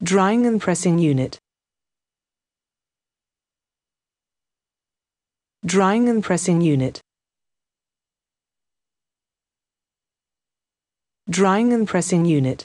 Drying and pressing unit. Drying and pressing unit. Drying and pressing unit.